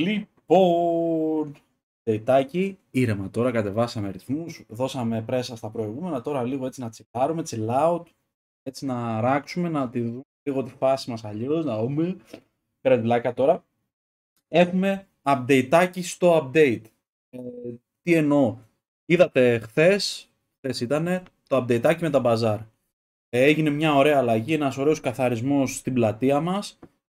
Λοιπόν, Δεϊτάκι, ήρεμα τώρα, κατεβάσαμε ρυθμούς, δώσαμε πρέσα στα προηγούμενα, τώρα λίγο έτσι να τσιπάρουμε, chill out, έτσι να ράξουμε, να τη δούμε λίγο τη φάση μας αλλιώς, να δούμε, πέρα τώρα. Έχουμε update στο update. Ε, τι εννοώ, είδατε χθες, χθες ήταν το update με τα μπαζάρ. Ε, έγινε μια ωραία αλλαγή, ένας ωραίος καθαρισμός στην πλατεία μας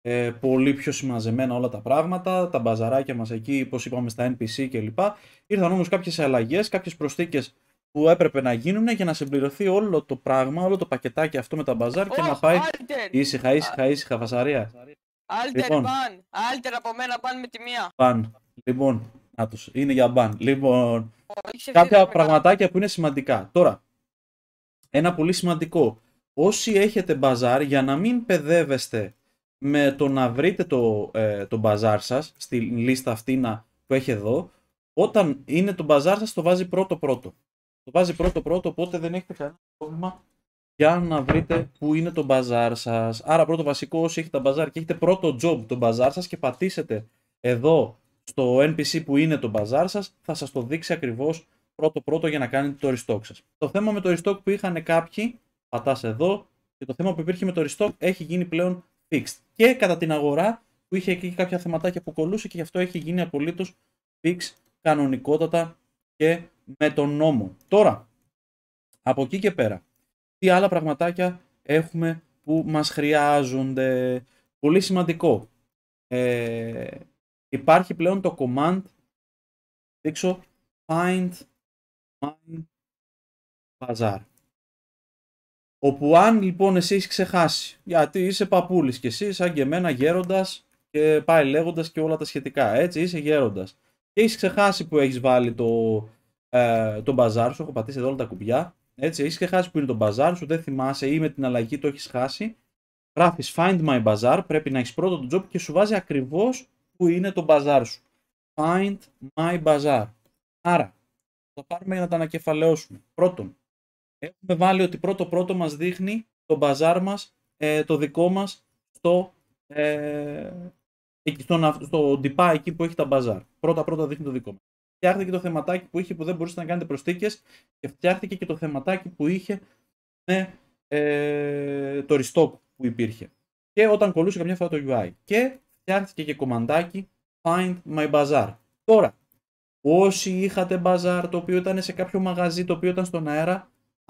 ε, πολύ πιο συμμαζεμένα όλα τα πράγματα, τα μπαζαράκια μας εκεί, όπως είπαμε στα NPC κλπ. Ήρθαν όμως κάποιες αλλαγές, κάποιες προσθήκες που έπρεπε να γίνουν για να συμπληρωθεί όλο το πράγμα, όλο το πακετάκι αυτό με τα μπαζάρ και να πάει alter. ήσυχα, ήσυχα, ήσυχα, φασαρία. Άλτερ, λοιπόν. μπαν. Άλτερ από μένα, μπαν με τη μία. Μπαν. Λοιπόν, να Είναι για μπαν. Λοιπόν, oh, κάποια πραγματάκια που είναι σημαντικά. Τώρα, ένα πολύ σημαντικό. Όσοι έχετε μπαζάρ, για να μην παιδεύεστε με το να βρείτε το, ε, το μπαζάρ σας στη λίστα αυτή να, που έχει εδώ όταν είναι το μπαζάρ σας, το βάζει πρώτο πρώτο το βάζει πρώτο πρώτο οπότε δεν έχετε κανένα πρόβλημα για να βρείτε που είναι το μπαζάρ σας. άρα πρώτο βασικό όσοι έχετε τα μπαζάρ και έχετε πρώτο job το μπαζάρ σας και πατήσετε εδώ στο NPC που είναι το μπαζάρ σας. θα σας το δείξει ακριβώς πρώτο πρώτο για να κάνετε το restock σας. το θέμα με το restock που είχαν κάποιοι πατάς εδώ και το θέμα που υπήρχε με το restock έχει γίνει πλέον fixed και κατά την αγορά που είχε εκεί κάποια θεματάκια που κολούσε και γι' αυτό έχει γίνει απολύτως fix κανονικότατα και με τον νόμο. Τώρα, από εκεί και πέρα, τι άλλα πραγματάκια έχουμε που μας χρειάζονται. Πολύ σημαντικό. Ε, υπάρχει πλέον το command δείξω find my bazaar. Όπου αν λοιπόν εσύ έχεις ξεχάσει, γιατί είσαι παππούλης και εσύ, σαν και εμένα, γέροντας και πάει λέγοντας και όλα τα σχετικά. Έτσι, είσαι γέροντας. Και έχεις ξεχάσει που έχεις βάλει το, ε, τον μπαζάρ σου. Έχω πατήσει εδώ όλα τα κουμπιά. Έτσι, έχεις ξεχάσει που είναι το μπαζάρ σου, δεν θυμάσαι ή με την αλλαγή το έχεις χάσει. Γράφεις Find my bazaar, πρέπει να έχεις πρώτο τον job και σου βάζει ακριβώς που είναι το μπαζάρ σου. Find my bazaar. Άρα, θα πάρουμε για να τα ανακεφαλαιώσουμε. Πρώτον, Έχουμε βάλει ότι πρώτο πρώτο μας δείχνει το μπαζάρ μας, ε, το δικό μας, στο, ε, στο, στο ντυπά εκεί που έχει τα μπαζάρ. Πρώτα πρώτα δείχνει το δικό μας. Φτιάχτηκε το θεματάκι που είχε που δεν μπορούσατε να κάνετε προστίκες και φτιάχτηκε και το θεματάκι που είχε με ε, το ριστό που υπήρχε. Και όταν κολούσε καμιά φορά το UI. Και φτιάχτηκε και κομμαντάκι Find My Bazaar. Τώρα, όσοι είχατε μπαζάρ το οποίο ήταν σε κάποιο μαγαζί, το οποίο ήταν στον αέρα,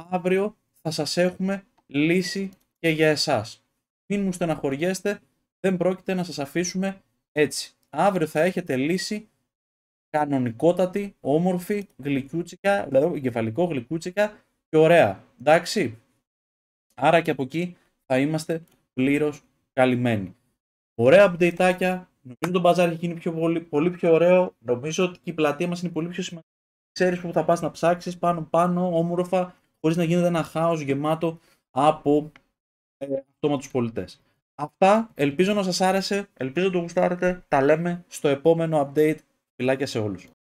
αύριο θα σας έχουμε λύση και για εσάς. Μην μου στεναχωριέστε, δεν πρόκειται να σας αφήσουμε έτσι. Αύριο θα έχετε λύση κανονικότατη, όμορφη, γλυκούτσικα, δηλαδή κεφαλικό γλυκούτσικα και ωραία. Εντάξει. Άρα και από εκεί θα είμαστε πλήρως καλυμμένοι. Ωραία updateάκια. Νομίζω το μπαζάρι έχει γίνει πιο πολύ, πιο ωραίο. Νομίζω ότι η πλατεία μας είναι πολύ πιο σημαντική. Ξέρεις που θα πας να ψάξεις πάνω-πάνω, όμορφα χωρίς να γίνεται ένα χάος γεμάτο από ε, αυτόματου πολιτές. Αυτά. Ελπίζω να σας άρεσε. Ελπίζω να το γουστάρετε. Τα λέμε στο επόμενο update. Φιλάκια σε όλους.